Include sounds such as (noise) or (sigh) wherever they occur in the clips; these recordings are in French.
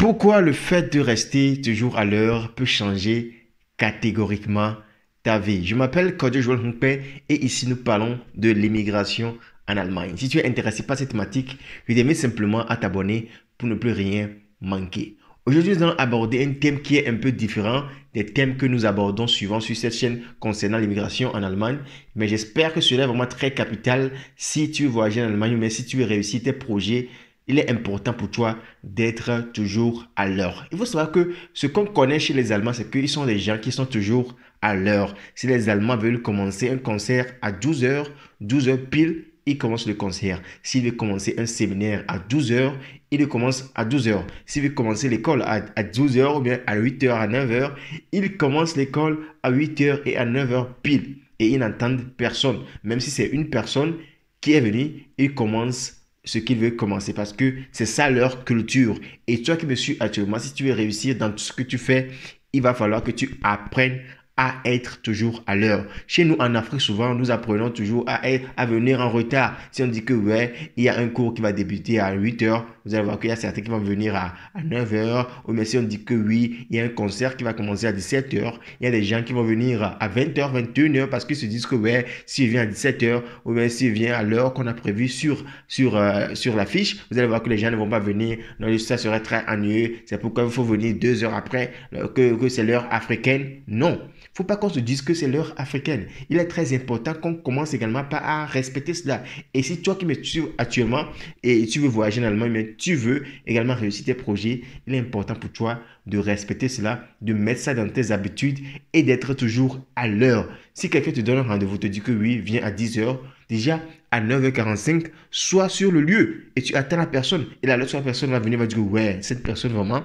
Pourquoi le fait de rester toujours à l'heure peut changer catégoriquement ta vie Je m'appelle Kodjo Joël Humpin et ici nous parlons de l'immigration en Allemagne. Si tu es intéressé par cette thématique, je t'invite simplement à t'abonner pour ne plus rien manquer. Aujourd'hui, nous allons aborder un thème qui est un peu différent des thèmes que nous abordons souvent sur cette chaîne concernant l'immigration en Allemagne. Mais j'espère que cela est vraiment très capital si tu voyages en Allemagne, mais si tu réussis tes projets il est important pour toi d'être toujours à l'heure. Il faut savoir que ce qu'on connaît chez les Allemands, c'est qu'ils sont des gens qui sont toujours à l'heure. Si les Allemands veulent commencer un concert à 12h, 12h pile, ils commencent le concert. S'ils veulent commencer un séminaire à 12h, ils commencent à 12h. S'ils veulent commencer l'école à, à 12h ou bien à 8h, à 9h, ils commencent l'école à 8h et à 9h pile. Et ils n'entendent personne. Même si c'est une personne qui est venue, ils commencent ce qu'ils veulent commencer parce que c'est ça leur culture. Et toi qui me suis actuellement, si tu veux réussir dans tout ce que tu fais, il va falloir que tu apprennes à être toujours à l'heure. Chez nous en Afrique, souvent, nous apprenons toujours à, être, à venir en retard. Si on dit que ouais, il y a un cours qui va débuter à 8 heures, vous allez voir qu'il y a certains qui vont venir à, à 9 heures. Ou bien si on dit que oui, il y a un concert qui va commencer à 17 heures, il y a des gens qui vont venir à 20 heures, 21 heures parce qu'ils se disent que ouais, s'il vient à 17 heures, ou bien s'il vient à l'heure qu'on a prévu sur, sur, euh, sur la fiche, vous allez voir que les gens ne vont pas venir. ça serait très ennuyeux. C'est pourquoi il faut venir deux heures après euh, que, que c'est l'heure africaine. Non. Il ne faut pas qu'on se dise que c'est l'heure africaine. Il est très important qu'on commence également par à respecter cela. Et si toi qui me suis actuellement et tu veux voyager en Allemagne, mais tu veux également réussir tes projets, il est important pour toi de respecter cela, de mettre ça dans tes habitudes et d'être toujours à l'heure. Si quelqu'un te donne un rendez-vous, te dit que oui, viens à 10h, déjà à 9h45, sois sur le lieu et tu attends la personne. Et là, la personne va venir, va dire ouais, cette personne vraiment,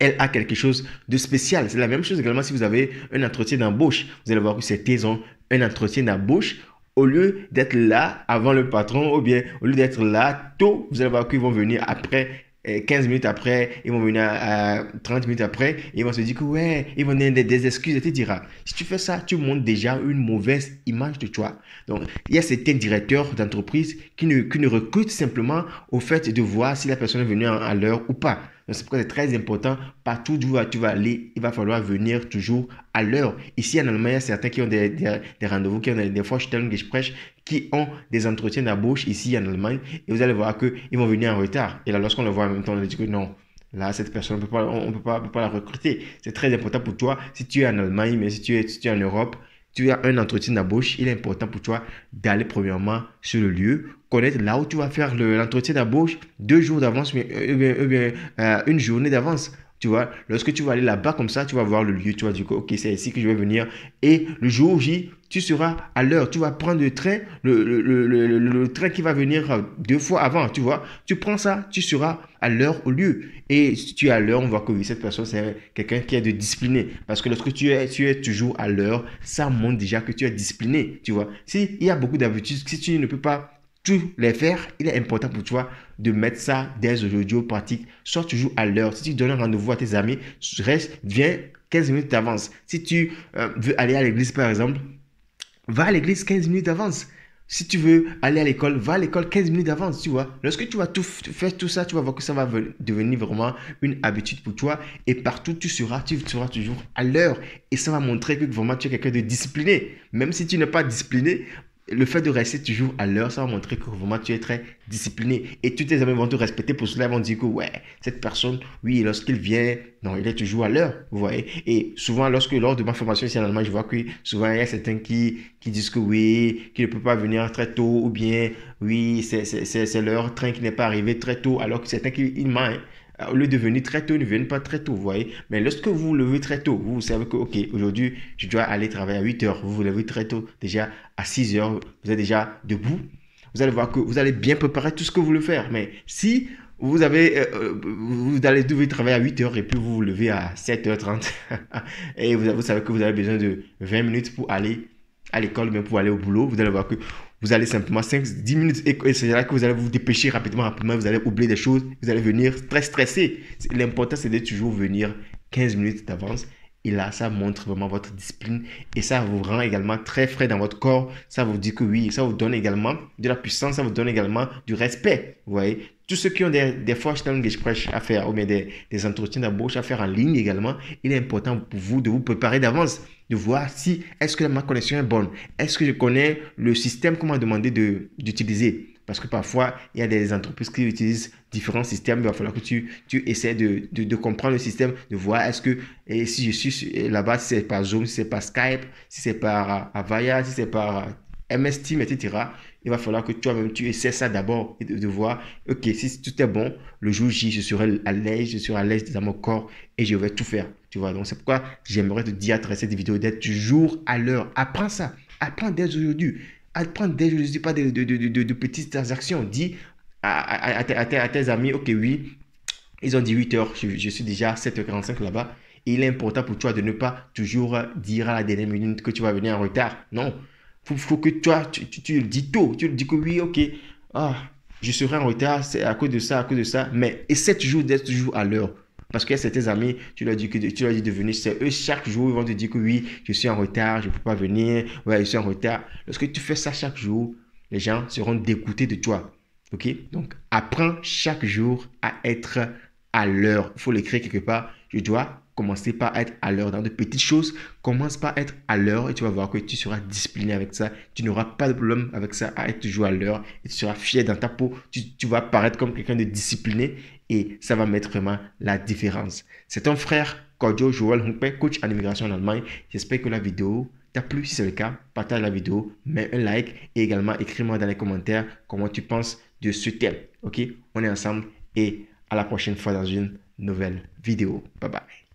elle a quelque chose de spécial. C'est la même chose également si vous avez un entretien d'embauche. Vous allez voir que c'est ont un entretien d'embauche. Au lieu d'être là avant le patron ou bien au lieu d'être là tôt, vous allez voir qu'ils vont venir après 15 euh, minutes après, ils vont venir à, 30 minutes après, ils vont se dire que ouais, ils vont donner des, Et excuses, etc. Si tu fais ça, tu montres déjà une mauvaise image de toi. Donc, il y a certains directeurs d'entreprise qui ne, qui recrutent simplement au fait de voir si la personne est venue à l'heure ou pas. C'est pourquoi c'est très important. Partout où tu vas aller, il va falloir venir toujours à l'heure. Ici en Allemagne, il y a certains qui ont des, rendez-vous, qui ont des, des Vorstellungsgespräche, qui ont des entretiens d'embauche ici en Allemagne. Et vous allez voir qu'ils vont venir en retard. Et là, lorsqu'on le voit en même temps, on dit que non. Là, cette personne, on peut pas, peut, pas, la recruter. C'est très important pour toi si tu es en Allemagne, mais si tu es, si tu es en Europe, tu as un entretien d'embauche, il est important pour toi d'aller premièrement sur le lieu, connaître là où tu vas faire l'entretien d'embauche deux jours d'avance, euh, euh, une journée d'avance tu vois, lorsque tu vas aller là-bas comme ça, tu vas voir le lieu, tu vas dire, ok, c'est ici que je vais venir. Et le jour J, tu seras à l'heure. Tu vas prendre le train, le, le, train qui va venir euh, deux fois avant, tu vois. Tu prends ça, tu seras à l'heure au lieu. Et si tu es à l'heure, on voit que oui cette personne, c'est quelqu'un qui est de discipliné. Parce que lorsque tu es, tu es toujours à l'heure, ça montre déjà que tu es discipliné, tu vois. si il y a beaucoup d'habitudes, si tu ne peux pas les faire, il est important pour toi de mettre ça dès aujourd'hui aux pratiques. Sois toujours à l'heure. Si tu donnes un rendez-vous à tes amis, reste, viens 15 minutes d'avance. Si tu euh, veux aller à l'église, par exemple, va à l'église 15 minutes d'avance. Si tu veux aller à l'école, va à l'école 15 minutes d'avance, tu vois. Lorsque tu vas tout faire tout ça, tu vas voir que ça va devenir vraiment une habitude pour toi. Et partout tu seras, tu seras toujours à l'heure. Et ça va montrer que vraiment tu es quelqu'un de discipliné. Même si tu n'es pas discipliné, le fait de rester toujours à l'heure, ça va montrer que vraiment tu es très discipliné. Et tous tes amis vont te respecter pour cela, ils vont dire que ouais, cette personne, oui, lorsqu'il vient, non, il est toujours à l'heure, vous voyez. Et souvent, lorsque, lors de ma formation ici en Allemagne, je vois que souvent il y a certains qui, qui disent que oui, qu'il ne peut pas venir très tôt, ou bien oui, c'est leur train qui n'est pas arrivé très tôt, alors que certains qui, ils mentent. Euh, au lieu de très tôt, ne viennent pas très tôt, vous voyez. Mais lorsque vous vous levez très tôt, vous savez que, ok, aujourd'hui, je dois aller travailler à 8 heures. Vous vous levez très tôt, déjà à 6 heures, vous êtes déjà debout. Vous allez voir que vous allez bien préparer tout ce que vous voulez faire. Mais si vous avez, euh, euh, vous allez devoir travailler à 8 heures et puis vous vous levez à 7h30 (laughs) et vous, vous savez que vous avez besoin de 20 minutes pour aller à l'école, mais pour aller au boulot, vous allez voir que vous allez simplement 5-10 minutes et, c'est là que vous allez vous dépêcher rapidement, rapidement, vous allez oublier des choses, vous allez venir très stressé. L'important c'est de toujours venir 15 minutes d'avance et là, ça montre vraiment votre discipline et ça vous rend également très frais dans votre corps. Ça vous dit que oui, ça vous donne également de la puissance, ça vous donne également du respect. Vous voyez, tous ceux qui ont des, des je language prêche à faire ou bien des, des entretiens d'embauche à faire en ligne également, il est important pour vous de vous préparer d'avance, de voir si est-ce que ma connexion est bonne, est-ce que je connais le système qu'on m'a demandé d'utiliser. Parce que parfois, il y a des entreprises qui utilisent différents systèmes. Il va falloir que tu, tu essaies de, de, comprendre le système, de voir est-ce que si je suis là-bas, si c'est par Zoom, si c'est par Skype, si c'est par Avaya, si c'est par MS Team, etc. Il va falloir que toi-même, tu essaies ça d'abord et de, voir, ok, si tout est bon, le jour J, je serai à l'aise, je serai à l'aise dans mon corps et je vais tout faire. Tu vois, donc c'est pourquoi j'aimerais te dire à travers cette vidéo d'être toujours à l'heure. Apprends ça. Apprends dès aujourd'hui prendre des, je ne dis pas, de, petites transactions. Dis à, tes, amis, ok, oui, ils ont dit 8 heures, je, suis déjà 7h45 là-bas. Il est important pour toi de ne pas toujours dire à la dernière minute que tu vas venir en retard. Non. Il faut, que toi, tu, le dis tôt. Tu le dis que oui, ok, ah, je serai en retard, c'est à cause de ça, à cause de ça. Mais essaie toujours d'être toujours à l'heure. Parce que c'est tes amis, tu leur dis, que, tu leur dis de venir. C'est eux, chaque jour, ils vont te dire que oui, je suis en retard, je ne peux pas venir. Ouais, je suis en retard. Lorsque tu fais ça chaque jour, les gens seront dégoûtés de toi. OK Donc, apprends chaque jour à être à l'heure. Il faut l'écrire quelque part. Je dois Commencez pas à être à l'heure dans de petites choses. Commence pas à être à l'heure et tu vas voir que tu seras discipliné avec ça. Tu n'auras pas de problème avec ça à être toujours à l'heure et tu seras fier dans ta peau. Tu, vas paraître comme quelqu'un de discipliné et ça va mettre vraiment la différence. C'est ton frère Cordio Joël Humpé, coach en immigration en Allemagne. J'espère que la vidéo t'a plu. Si c'est le cas, partage la vidéo, mets un like et également écris-moi dans les commentaires comment tu penses de ce thème. Ok, on est ensemble et à la prochaine fois dans une nouvelle vidéo. Bye bye.